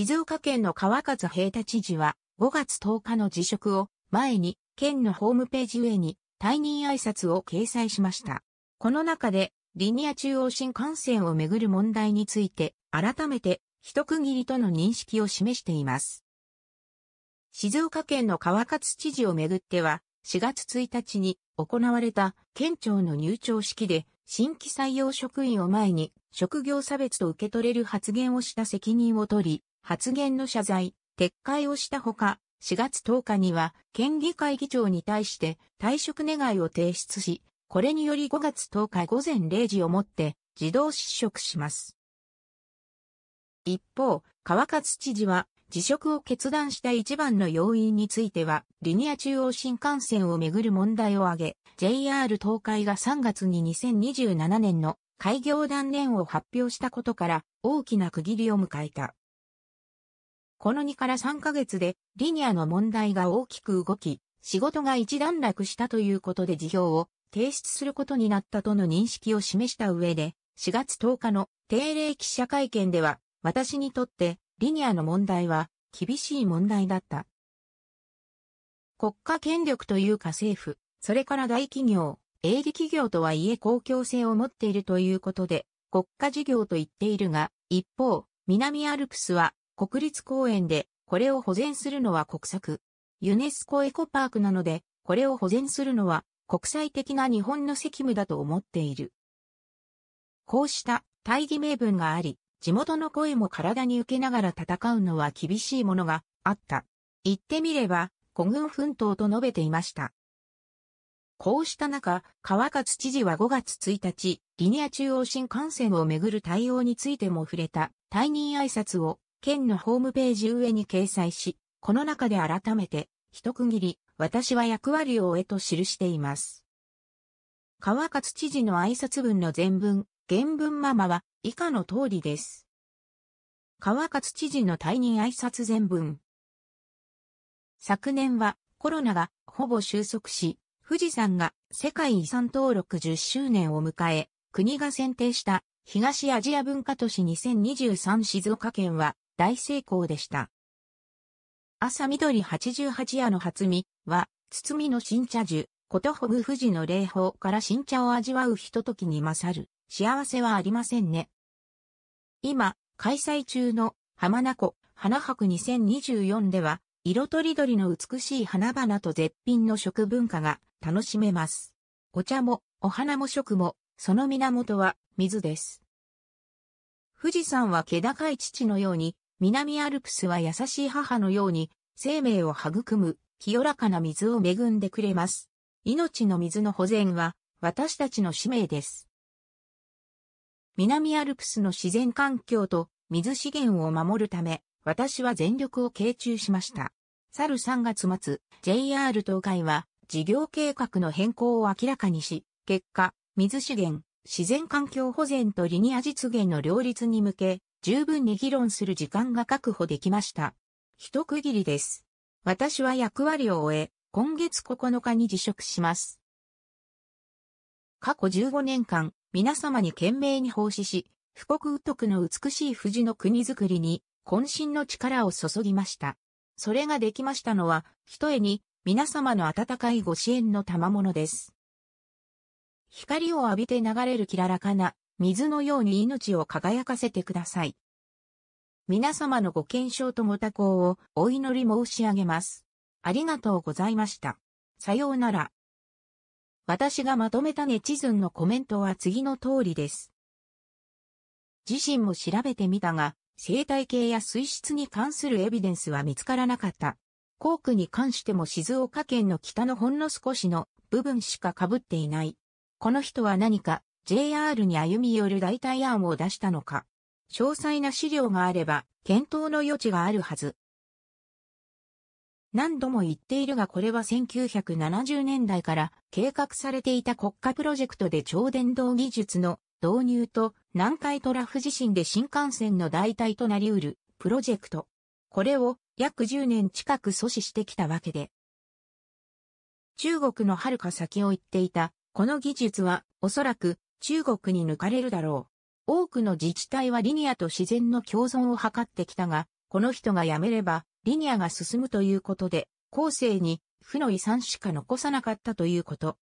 静岡県の川勝平太知事は、5月10日の辞職を前に、県のホームページ上に退任挨拶を掲載しました。この中で、リニア中央新幹線をめぐる問題について、改めて、一区切りとの認識を示しています。静岡県の川勝知事をめぐっては、4月1日に行われた県庁の入庁式で、新規採用職員を前に職業差別と受け取れる発言をした責任を取り、発言の謝罪、撤回をしたほか、4月10日には県議会議長に対して退職願を提出し、これにより5月10日午前0時をもって自動失職します。一方、川勝知事は辞職を決断した一番の要因については、リニア中央新幹線をめぐる問題を挙げ、JR 東海が3月に2027年の開業断念を発表したことから大きな区切りを迎えた。この2から3ヶ月で、リニアの問題が大きく動き、仕事が一段落したということで事業を提出することになったとの認識を示した上で、4月10日の定例記者会見では、私にとってリニアの問題は厳しい問題だった。国家権力というか政府、それから大企業、営利企業とはいえ公共性を持っているということで、国家事業と言っているが、一方、南アルプスは国立公園で、これを保全するのは国策。ユネスコエコパークなので、これを保全するのは国際的な日本の責務だと思っている。こうした大義名分があり、地元の声も体に受けながら戦うのは厳しいものがあった。言ってみれば、古軍奮闘と述べていました。こうした中、川勝知事は5月1日、リニア中央新幹線をめぐる対応についても触れた退任挨拶を県のホームページ上に掲載し、この中で改めて、一区切り、私は役割を終えと記しています。川勝知事の挨拶文の全文、原文ママは以下の通りです。川勝知事の退任挨拶全文。昨年はコロナがほぼ収束し、富士山が世界遺産登録10周年を迎え、国が選定した東アジア文化都市2023静岡県は大成功でした。朝緑88夜の初見は、包みの新茶樹、ことほぐ富士の霊峰から新茶を味わうひとときに勝る、幸せはありませんね。今、開催中の浜名湖花博2024では、色とりどりの美しい花々と絶品の食文化が楽しめます。お茶も、お花も食も、その源は水です。富士山は気高い父のように南アルプスは優しい母のように、生命を育む、清らかな水を恵んでくれます。命の水の保全は、私たちの使命です。南アルプスの自然環境と水資源を守るため、私は全力を傾注しました。去る3月末、JR 東海は事業計画の変更を明らかにし、結果、水資源、自然環境保全とリニア実現の両立に向け、十分に議論する時間が確保できました。一区切りです。私は役割を終え、今月9日に辞職します。過去15年間、皆様に懸命に奉仕し、富国宇徳の美しい富士の国づくりに、渾身の力を注ぎました。それができましたのは、ひとえに、皆様の温かいご支援の賜物です。光を浴びて流れるきららかな水のように命を輝かせてください。皆様のご健勝とご多幸をお祈り申し上げます。ありがとうございました。さようなら。私がまとめたネチズンのコメントは次の通りです。自身も調べてみたが、生態系や水質に関するエビデンスは見つからなかった。航空に関しても静岡県の北のほんの少しの部分しか被っていない。この人は何か JR に歩み寄る代替案を出したのか。詳細な資料があれば、検討の余地があるはず。何度も言っているがこれは1970年代から計画されていた国家プロジェクトで超電導技術の導入と南海トラフ地震で新幹線の代替となり得るプロジェクト。これを約10年近く阻止してきたわけで。中国の遥か先を行っていたこの技術はおそらく中国に抜かれるだろう。多くの自治体はリニアと自然の共存を図ってきたが、この人が辞めれば、リニアが進むということで、後世に負の遺産しか残さなかったということ。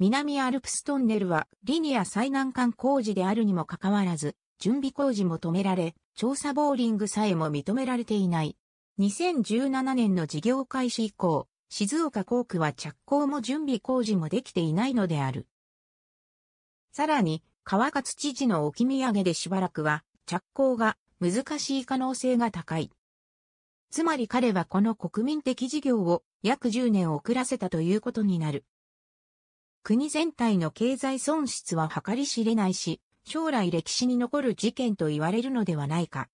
南アルプストンネルはリニア最難関工事であるにもかかわらず、準備工事も止められ、調査ボーリングさえも認められていない。2017年の事業開始以降、静岡工区は着工も準備工事もできていないのである。さらに、川勝知事の置き土産でしばらくは、着工が難しい可能性が高い。つまり彼はこの国民的事業を約10年遅らせたということになる。国全体の経済損失は計り知れないし、将来歴史に残る事件と言われるのではないか。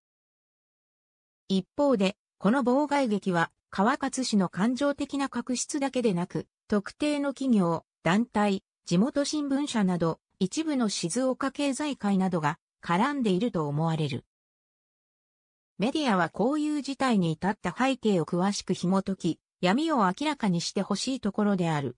一方で、この妨害劇は、川勝氏の感情的な確執だけでなく、特定の企業、団体、地元新聞社など、一部の静岡経済界などが絡んでいると思われる。メディアはこういう事態に至った背景を詳しく紐解き、闇を明らかにしてほしいところである。